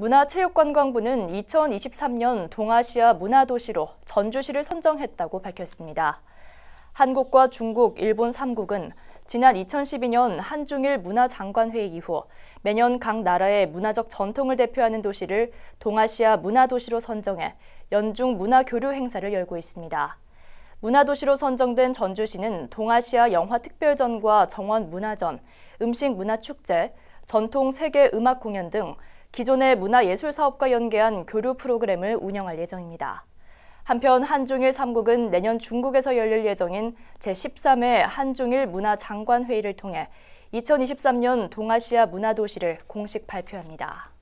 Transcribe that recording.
문화체육관광부는 2023년 동아시아 문화도시로 전주시를 선정했다고 밝혔습니다. 한국과 중국, 일본 3국은 지난 2012년 한중일 문화장관회의 이후 매년 각 나라의 문화적 전통을 대표하는 도시를 동아시아 문화도시로 선정해 연중 문화교류 행사를 열고 있습니다. 문화도시로 선정된 전주시는 동아시아 영화특별전과 정원문화전, 음식문화축제, 전통 세계 음악 공연 등 기존의 문화예술 사업과 연계한 교류 프로그램을 운영할 예정입니다. 한편 한중일 3국은 내년 중국에서 열릴 예정인 제13회 한중일 문화장관회의를 통해 2023년 동아시아 문화도시를 공식 발표합니다.